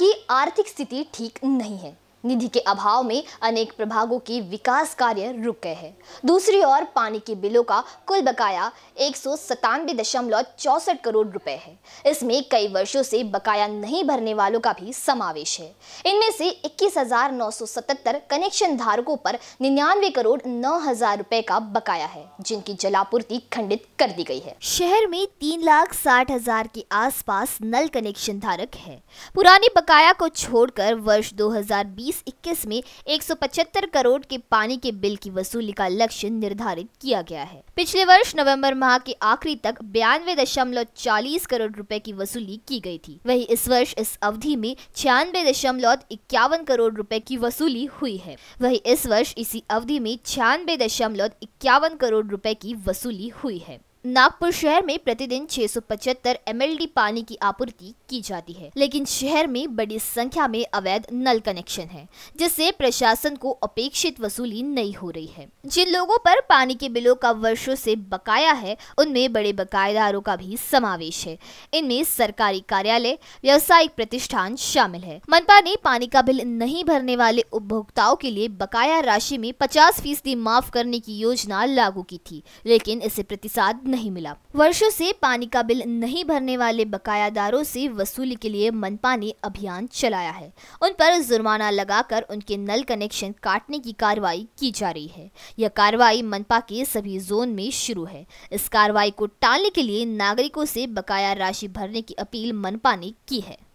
की आर्थिक स्थिति ठीक नहीं है निधि के अभाव में अनेक प्रभागों के विकास कार्य रुक गए हैं दूसरी ओर पानी के बिलों का कुल बकाया एक करोड़ रुपए है इसमें कई वर्षों से बकाया नहीं भरने वालों का भी समावेश है इनमें से 21,977 कनेक्शन धारकों पर निन्यानवे करोड़ नौ हजार रुपए का बकाया है जिनकी जलापूर्ति खंडित कर दी गई है शहर में तीन लाख साठ हजार के आस नल कनेक्शन धारक है पुराने बकाया को छोड़कर वर्ष दो 2021 में 175 करोड़ के पानी के बिल की वसूली का लक्ष्य निर्धारित किया गया है पिछले वर्ष नवंबर माह के आखिरी तक बयानवे दशमलव चालीस करोड़ रुपए की वसूली की गई थी वहीं इस वर्ष इस अवधि में छियानवे दशमलव इक्यावन करोड़ रुपए की वसूली हुई है वहीं इस वर्ष इसी अवधि में छियानवे दशमलव इक्यावन करोड़ रुपए की वसूली हुई है नागपुर शहर में प्रतिदिन 675 एमएलडी पानी की आपूर्ति की जाती है लेकिन शहर में बड़ी संख्या में अवैध नल कनेक्शन है जिससे प्रशासन को अपेक्षित वसूली नहीं हो रही है जिन लोगों पर पानी के बिलों का वर्षों से बकाया है उनमें बड़े बकायेदारों का भी समावेश है इनमें सरकारी कार्यालय व्यावसायिक प्रतिष्ठान शामिल है मनपा ने पानी का बिल नहीं भरने वाले उपभोक्ताओं के लिए बकाया राशि में पचास फीसदी माफ करने की योजना लागू की थी लेकिन इसे प्रतिसाद नहीं मिला वर्षों से पानी का बिल नहीं भरने वाले बकायादारों से वसूली के लिए मनपानी अभियान चलाया है उन पर जुर्माना लगाकर उनके नल कनेक्शन काटने की कार्रवाई की जा रही है यह कार्रवाई मनपा के सभी जोन में शुरू है इस कार्रवाई को टालने के लिए नागरिकों से बकाया राशि भरने की अपील मनपा ने की है